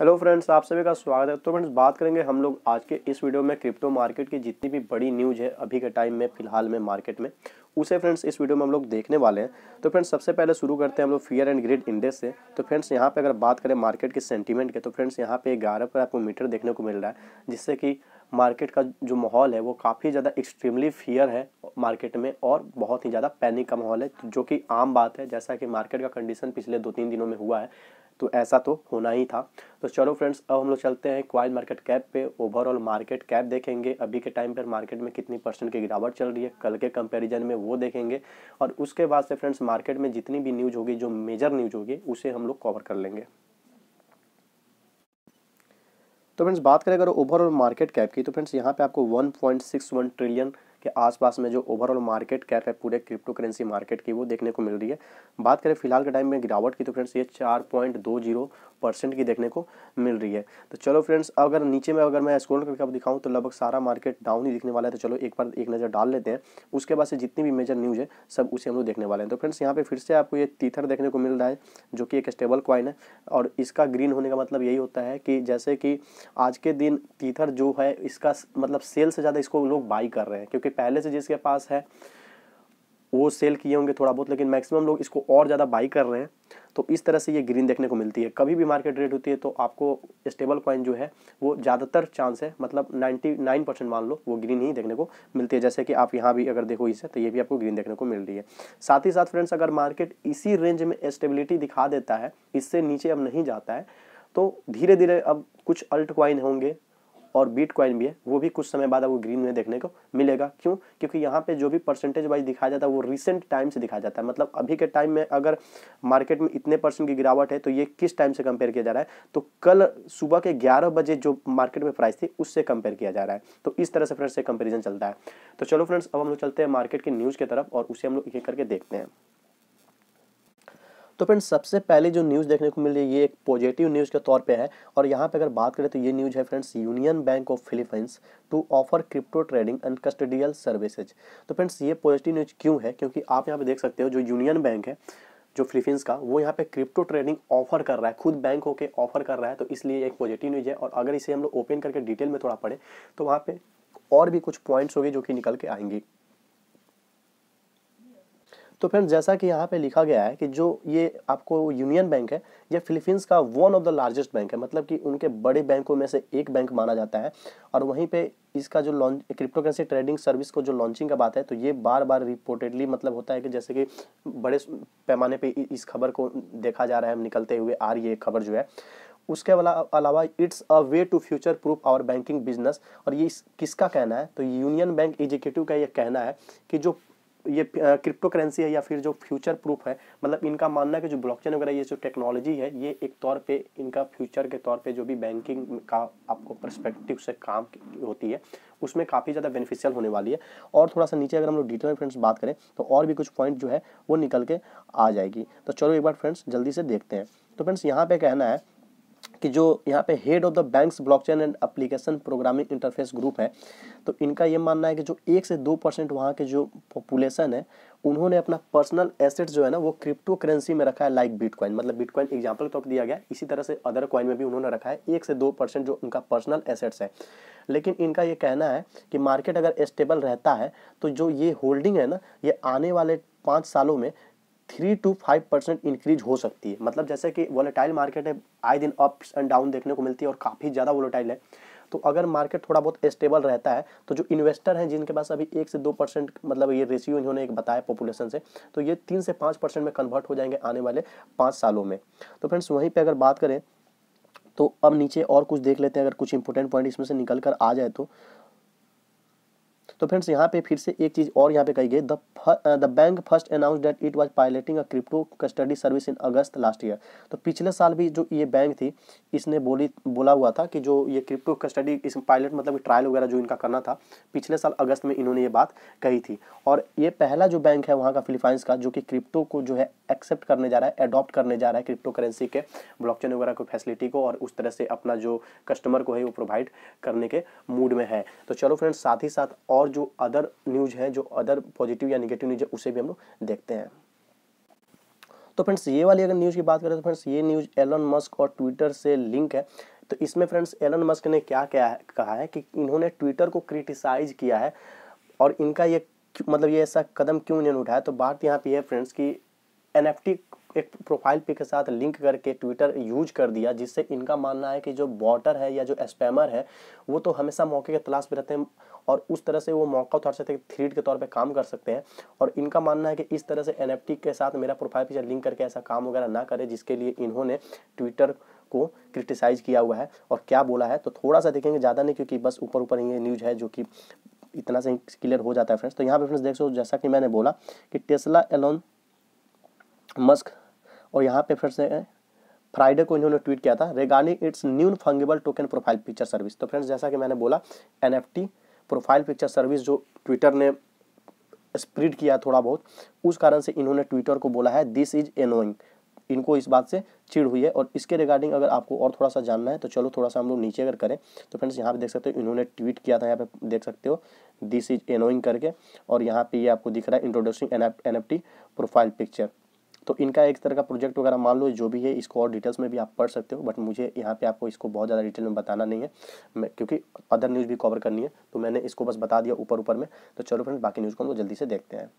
hello friends आप सभी का स्वागत है तो फ्रेंड्स बात करेंगे हम लोग आज के इस वीडियो में क्रिप्टो मार्केट की जितनी भी बड़ी न्यूज़ है अभी के टाइम में फिलहाल में मार्केट में उसे फ्रेंड्स इस वीडियो में हम लोग देखने वाले हैं तो फ्रेंड्स सबसे पहले शुरू करते हैं हम लोग फियर एंड ग्रेड इंडेक्स से तो फ्रेंड्स यहाँ पर अगर बात करें मार्केट के सेंटीमेंट के तो फ्रेंड्स यहाँ पे ग्यारह पर आपको मीटर देखने को मिल रहा है जिससे कि मार्केट का जो माहौल है वो काफ़ी ज़्यादा एक्सट्रीमली फियर है मार्केट में और बहुत ही ज़्यादा पैनिक का माहौल है जो कि आम बात है जैसा कि मार्केट का कंडीशन पिछले दो तीन दिनों में हुआ है तो ऐसा तो होना ही था तो चलो फ्रेंड्स अब हम लोग चलते हैं क्वाइन मार्केट कैप पे ओवरऑल मार्केट कैप देखेंगे अभी के टाइम पर मार्केट में कितनी परसेंट की गिरावट चल रही है कल के कंपैरिजन में वो देखेंगे और उसके बाद से फ्रेंड्स मार्केट में जितनी भी न्यूज़ होगी जो मेजर न्यूज़ होगी उसे हम लोग कवर कर लेंगे तो फ्रेंड्स बात करें अगर ओवरऑल मार्केट कैप की तो फ्रेंड्स यहाँ पे आपको वन ट्रिलियन के आसपास में जो ओवरऑल मार्केट कैप है पूरे क्रिप्टो करेंसी मार्केट की वो देखने को मिल रही है बात करें फिलहाल के टाइम में गिरावट की तो फ्रेंड्स ये चार पॉइंट दो जीरो परसेंट की देखने को मिल रही है तो चलो फ्रेंड्स अगर नीचे में अगर मैं स्क्रॉल करके अब दिखाऊँ तो लगभग सारा मार्केट डाउन ही दिखने वाला है तो चलो एक बार एक नज़र डाल लेते हैं उसके बाद से जितनी भी मेजर न्यूज़ है सब उसे हम लोग देखने वाले हैं तो फ्रेंड्स यहाँ पर फिर से आपको ये तीथर देखने को मिल रहा है जो कि एक स्टेबल क्वाइन है और इसका ग्रीन होने का मतलब यही होता है कि जैसे कि आज के दिन तीथर जो है इसका मतलब सेल से ज़्यादा इसको लोग बाई कर रहे हैं क्योंकि पहले से जिसके पास है वो सेल किए होंगे थोड़ा बहुत लेकिन मैक्सिमम लोग इसको और ज़्यादा बाई कर रहे हैं तो इस तरह से ये ग्रीन देखने को मिलती है कभी भी मार्केट रेट होती है तो आपको स्टेबल कॉइन जो है वो ज़्यादातर चांस है मतलब 99 परसेंट मान लो वो ग्रीन ही देखने को मिलती है जैसे कि आप यहाँ भी अगर देखो इसे तो ये भी आपको ग्रीन देखने को मिल रही है साथ ही साथ फ्रेंड्स अगर मार्केट इसी रेंज में स्टेबिलिटी दिखा देता है इससे नीचे अब नहीं जाता है तो धीरे धीरे अब कुछ अल्ट क्वाइन होंगे और बीट क्वाइन भी है वो भी कुछ समय बाद आपको ग्रीन में देखने को मिलेगा क्यों क्योंकि यहाँ पे जो भी परसेंटेज वाइज दिखाया जाता है वो रिसेंट टाइम से दिखाया जाता है मतलब अभी के टाइम में अगर मार्केट में इतने परसेंट की गिरावट है तो ये किस टाइम से कंपेयर किया जा रहा है तो कल सुबह के ग्यारह बजे जो मार्केट में प्राइस थी उससे कंपेयर किया जा रहा है तो इस तरह से फ्रेंड्स से कंपेरिजन चलता है तो चलो फ्रेंड्स अब हम लोग चलते हैं मार्केट की न्यूज़ की तरफ और उसे हम लोग एक करके देखते हैं तो फ्रेंड सबसे पहले जो न्यूज़ देखने को मिल रही है ये एक पॉजिटिव न्यूज़ के तौर पे है और यहाँ पे अगर बात करें तो ये न्यूज़ है friends union bank of Philippines to offer crypto trading and custodial services तो फ्रेंड्स ये पॉजिटिव न्यूज़ क्यों है क्योंकि आप यहाँ पे देख सकते हो जो यूनियन बैंक है जो फिलीपींस का वो यहाँ पे क्रिप्टो ट्रेडिंग ऑफर कर रहा है खुद बैंक होकर ऑफर कर रहा है तो इसलिए एक पॉजिटिव न्यूज़ है और अगर इसे हम लोग ओपन करके डिटेल में थोड़ा पढ़े तो वहाँ पे और भी कुछ पॉइंट्स होगी जो कि निकल के आएंगी तो फ्रेंड जैसा कि यहाँ पे लिखा गया है कि जो ये आपको यूनियन बैंक है ये फिलीपींस का one of the largest bank है मतलब कि उनके बड़े बैंकों में से एक बैंक माना जाता है और वहीं पे इसका जो लॉन्च क्रिप्टोकरेंसी ट्रेडिंग सर्विस को जो लॉन्चिंग का बात है तो ये बार बार रिपोर्टेडली मतलब होता है कि जैसे कि बड़े पैमाने पर इस खबर को देखा जा रहा है हम निकलते हुए आ रही है खबर जो है उसके अलावा it's a way to future proof our banking business और ये किसका कहना है तो यूनियन बैंक एग्जीक्यूटिव का ये कहना है कि जो ये क्रिप्टो करेंसी है या फिर जो फ्यूचर प्रूफ है मतलब इनका मानना है कि जो ब्लॉकचेन वगैरह ये जो टेक्नोलॉजी है ये एक तौर पे इनका फ्यूचर के तौर पे जो भी बैंकिंग का आपको परस्पेक्टिव से काम होती है उसमें काफ़ी ज़्यादा बेनिफिशियल होने वाली है और थोड़ा सा नीचे अगर हम लोग डिटेल में फ्रेंड्स बात करें तो और भी कुछ पॉइंट जो है वो निकल के आ जाएगी तो चलो एक बार फ्रेंड्स जल्दी से देखते हैं तो फ्रेंड्स यहाँ पर कहना है कि जो यहाँ पे head of the banks blockchain and application programming interface group है तो इनका ये मानना है कि जो एक से दो परसेंट वहाँ के जो पॉपुलेशन है उन्होंने अपना पर्सनल एसेट जो है ना वो क्रिप्टो करेंसी में रखा है लाइक बिटकॉइन मतलब बिटकॉइन एग्जाम्पल तो तौर पर दिया गया इसी तरह से अदर कॉइन में भी उन्होंने रखा है एक से दो परसेंट जो उनका पर्सनल एसेट्स है लेकिन इनका ये कहना है कि मार्केट अगर स्टेबल रहता है तो जो ये होल्डिंग है ना ये आने वाले पाँच सालों में three to five percent increase हो सकती है मतलब जैसे कि वोलेटाइल मार्केट है आए दिन अप्स एंड डाउन देखने को मिलती है और काफ़ी ज़्यादा वोलेटाइल है तो अगर मार्केट थोड़ा बहुत स्टेबल रहता है तो जो इन्वेस्टर हैं जिनके पास अभी एक से दो परसेंट मतलब ये रेशियो इन्होंने एक बताया पॉपुलेशन से तो ये तीन से पाँच परसेंट में कन्वर्ट हो जाएंगे आने वाले पाँच सालों में तो फ्रेंड्स वहीं पर अगर बात करें तो अब नीचे और कुछ देख लेते हैं अगर कुछ इंपॉर्टेंट पॉइंट इसमें से निकल कर आ जाए तो तो फ्रेंड्स यहाँ पे फिर से एक चीज़ और यहाँ पे कही गई the bank first announced it was piloting a crypto custody service in August last year तो पिछले साल भी जो ये बैंक थी इसने बोली बोला हुआ था कि जो ये क्रिप्टो कस्टडी इस पायलट मतलब ट्रायल वगैरह जो इनका करना था पिछले साल अगस्त में इन्होंने ये बात कही थी और ये पहला जो बैंक है वहाँ का फिलीपाइंस का जो कि क्रिप्टो को जो है एक्सेप्ट करने जा रहा है एडॉप्ट करने जा रहा है क्रिप्टो करेंसी के ब्लॉकचेन वगैरह को फैसिलिटी को और उस तरह से अपना जो कस्टमर को है वो प्रोवाइड करने के मूड में है तो चलो फ्रेंड्स साथ ही साथ और जो अदर न्यूज है जो अदर पॉजिटिव या निगेटिव न्यूज है उसे भी हम लोग देखते हैं तो फ्रेंड्स ये वाली अगर न्यूज़ की बात करें तो फ्रेंड्स ये न्यूज़ एलन मस्क और ट्विटर से लिंक है तो इसमें फ्रेंड्स एलन मस्क ने क्या क्या है, कहा है कि इन्होंने ट्विटर को क्रिटिसाइज किया है और इनका ये मतलब ये ऐसा कदम क्यों इन्होंने उठाया तो बात यहाँ पे है फ्रेंड्स कि एनएफटी एक प्रोफाइल पिक के साथ लिंक करके ट्विटर यूज कर दिया जिससे इनका मानना है कि जो बॉटर है या जो स्पैमर है वो तो हमेशा मौके की तलाश में रहते हैं और उस तरह से वो मौका उतार सकते हैं थ्रीड के तौर पे काम कर सकते हैं और इनका मानना है कि इस तरह से एन के साथ मेरा प्रोफाइल पिक्चर लिंक करके ऐसा काम वगैरह ना करे जिसके लिए इन्होंने ट्विटर को क्रिटिसाइज किया हुआ है और क्या बोला है तो थोड़ा सा देखेंगे ज़्यादा नहीं क्योंकि बस ऊपर ऊपर ये न्यूज़ है जो कि इतना से क्लियर हो जाता है फ्रेंड्स तो यहाँ पे फ्रेंड्स देख सो जैसा कि मैंने बोला कि टेस्ला एलोन मस्क और यहाँ पे फिर से फ्राइडे को इन्होंने ट्वीट किया था regarding its new fungible token profile picture service तो फ्रेंड्स जैसा कि मैंने बोला एन प्रोफाइल पिक्चर सर्विस जो ट्विटर ने स्प्रिड किया थोड़ा बहुत उस कारण से इन्होंने ट्विटर को बोला है दिस इज एनोइंग इनको इस बात से चिड़ हुई है और इसके रिगार्डिंग अगर आपको और थोड़ा सा जानना है तो चलो थोड़ा सा हम लोग नीचे अगर करें तो फ्रेंड्स यहाँ पे देख सकते हो इन्होंने ट्वीट किया था यहाँ पे देख सकते हो दिस इज एनोइंग करके और यहाँ पे ये यह आपको दिख रहा है introducing N F T profile picture तो इनका एक तरह का प्रोजेक्ट वगैरह मान लो जो भी है इसको और डिटेल्स में भी आप पढ़ सकते हो बट मुझे यहाँ पे आपको इसको बहुत ज़्यादा डिटेल में बताना नहीं है क्योंकि अदर न्यूज़ भी कवर करनी है तो मैंने इसको बस बता दिया ऊपर ऊपर में तो चलो फ्रेंड्स बाकी न्यूज़ को हम लोग जल्दी से देखते हैं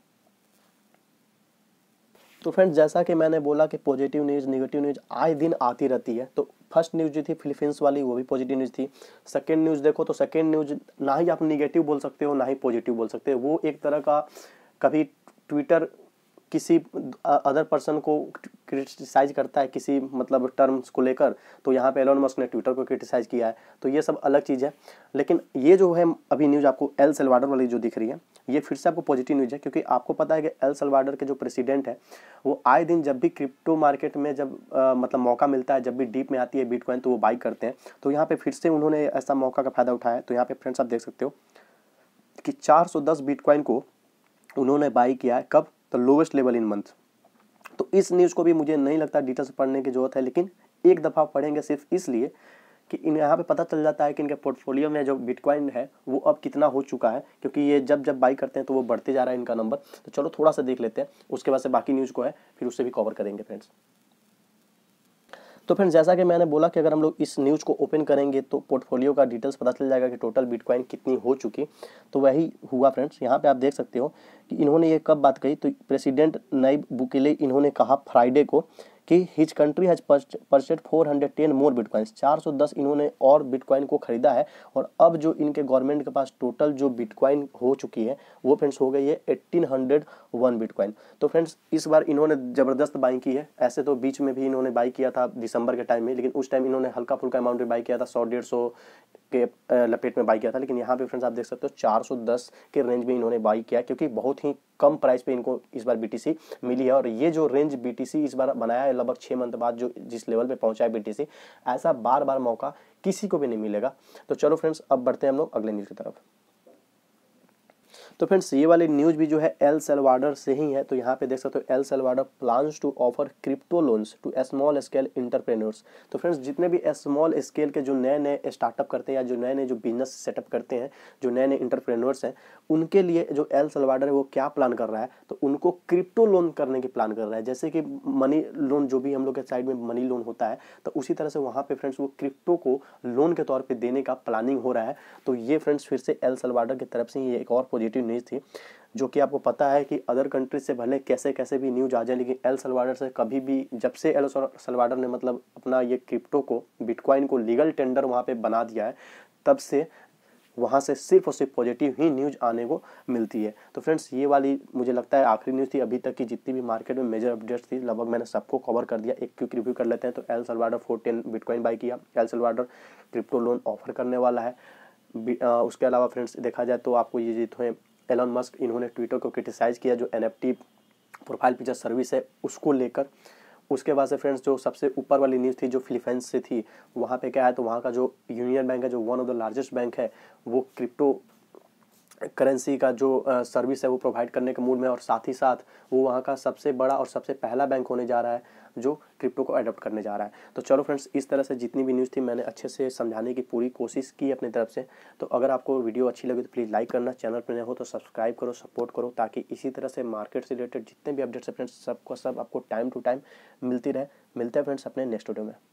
तो फ्रेंड्स जैसा कि मैंने बोला कि पॉजिटिव न्यूज़ निगेटिव न्यूज़ आए दिन आती रहती है तो फर्स्ट न्यूज़ जो थी फिलीपींस वाली वो भी पॉजिटिव न्यूज़ थी सेकेंड न्यूज़ देखो तो सेकेंड न्यूज़ ना ही आप निगेटिव बोल सकते हो ना ही पॉजिटिव बोल सकते हो वो एक तरह का कभी ट्विटर किसी अदर पर्सन को क्रिटिसाइज करता है किसी मतलब टर्म्स को लेकर तो यहाँ पे एलोन मस्क ने ट्विटर को क्रिटिसाइज किया है तो ये सब अलग चीज़ है लेकिन ये जो है अभी न्यूज़ आपको एल सलवाडर वाली जो दिख रही है ये फिर से आपको पॉजिटिव न्यूज़ है क्योंकि आपको पता है कि एल सलवाडर के जो प्रेसिडेंट है वो आए दिन जब भी क्रिप्टो मार्केट में जब आ, मतलब मौका मिलता है जब भी डीप में आती है बीटकॉइन तो वो बाई करते हैं तो यहाँ पर फिर से उन्होंने ऐसा मौका का फ़ायदा उठाया तो यहाँ पर फ्रेंड्स आप देख सकते हो कि चार बिटकॉइन को उन्होंने बाई किया है कब the lowest level in month तो इस न्यूज़ को भी मुझे नहीं लगता डिटेल्स पढ़ने की जरूरत है लेकिन एक दफ़ा पढ़ेंगे सिर्फ इसलिए कि इन यहाँ पे पता चल जाता है कि इनके पोर्टफोलियो में जो बिटकॉइन है वो अब कितना हो चुका है क्योंकि ये जब जब बाई करते हैं तो वो बढ़ते जा रहा है इनका नंबर तो चलो थोड़ा सा देख लेते हैं उसके बाद से बाकी न्यूज़ को है फिर उससे भी कवर करेंगे फ्रेंड्स तो फ्रेंड जैसा कि मैंने बोला कि अगर हम लोग इस न्यूज़ को ओपन करेंगे तो पोर्टफोलियो का डिटेल्स पता चल जाएगा कि टोटल बिटकॉइन कितनी हो चुकी तो वही हुआ फ्रेंड्स यहाँ पे आप देख सकते हो कि इन्होंने ये कब बात कही तो प्रेसिडेंट नई बुकेले इन्होंने कहा फ्राइडे को कि his country has purchased 410 more bitcoins 410 इन्होंने और बिटकॉइन को खरीदा है और अब जो इनके गवर्नमेंट के पास टोटल जो बिटकॉइन हो चुकी है वो फ्रेंड्स हो गई है 1801 बिटकॉइन तो फ्रेंड्स इस बार इन्होंने ज़बरदस्त बाई की है ऐसे तो बीच में भी इन्होंने बाई किया था दिसंबर के टाइम में लेकिन उस टाइम इन्होंने हल्का फुल्का अमाउंट में बाई किया था सौ डेढ़ सौ के लपेट में बाई किया था लेकिन यहाँ पे फ्रेंड्स आप देख सकते हो 410 के रेंज में इन्होंने बाई किया क्योंकि बहुत ही कम प्राइस पे इनको इस बार बीटीसी मिली है और ये जो रेंज बीटीसी इस बार बनाया है लगभग छः मंथ बाद जो जिस लेवल पे पहुँचा है बीटीसी ऐसा बार बार मौका किसी को भी नहीं मिलेगा तो चलो फ्रेंड्स अब बढ़ते हैं हम लोग अगले न्यूज़ की तरफ तो फ्रेंड्स ये वाली न्यूज़ भी जो है एल सेलवाडर से ही है तो यहाँ पे देख सकते हो El Salvador plans to offer crypto loans to small scale entrepreneurs तो फ्रेंड्स जितने भी स्मॉल स्केल के जो नए नए स्टार्टअप करते हैं या जो नए नए जो बिजनेस सेटअप करते हैं जो नए नए इंटरप्रेन्योर्स हैं उनके लिए जो एल सलवाडर है वो क्या प्लान कर रहा है तो उनको क्रिप्टो लोन करने की प्लान कर रहा है जैसे कि मनी लोन जो भी हम लोग के साइड में मनी लोन होता है तो उसी तरह से वहाँ पे फ्रेंड्स वो क्रिप्टो को लोन के तौर पर देने का प्लानिंग हो रहा है तो ये फ्रेंड्स फिर से एल सलवाडर की तरफ से ही एक और पॉजिटिव न्यूज़ थी जो कि आपको पता है कि अदर कंट्रीज से भले कैसे कैसे भी न्यूज आ जाए लेकिन एल सलवाडर से कभी भी जब से एल सलवाडर ने मतलब अपना ये क्रिप्टो को बिटकॉइन को लीगल टेंडर वहाँ पे बना दिया है तब से वहाँ से सिर्फ और सिर्फ पॉजिटिव ही न्यूज़ आने को मिलती है तो फ्रेंड्स ये वाली मुझे लगता है आखिरी न्यूज़ थी अभी तक की जितनी भी मार्केट में मेजर अपडेट्स थी लगभग मैंने सबको कवर कर दिया एक क्विक रिव्यू कर लेते हैं तो El Salvador four ten bitcoin buy किया El Salvador crypto loan offer करने वाला है उसके अलावा फ्रेंड्स देखा जाए तो आपको ये जीत हुए एलन मस्क इन्होंने ट्विटर को क्रिटिसाइज़ किया जो एन प्रोफाइल पिक्चर सर्विस है उसको लेकर उसके बाद से फ्रेंड्स जो सबसे ऊपर वाली न्यूज़ थी जो फिलीपींस से थी वहाँ पे क्या है तो वहाँ का जो यूनियन बैंक है जो one of the largest bank है वो क्रिप्टो करेंसी का जो सर्विस है वो प्रोवाइड करने के मूड में और साथ ही साथ वो वहाँ का सबसे बड़ा और सबसे पहला बैंक होने जा रहा है जो क्रिप्टो को अडोप्ट करने जा रहा है तो चलो फ्रेंड्स इस तरह से जितनी भी न्यूज़ थी मैंने अच्छे से समझाने की पूरी कोशिश की अपनी तरफ से तो अगर आपको वीडियो अच्छी लगी तो प्लीज़ लाइक करना चैनल पर नए हो तो सब्सक्राइब करो सपोर्ट करो ताकि इसी तरह से मार्केट से रिलेटेड जितने भी अपडेट्स हैं फ्रेंड्स सबको सब आपको टाइम टू टाइम मिलती रहे मिलते हैं फ्रेंड्स अपने नेक्स्ट वीडियो में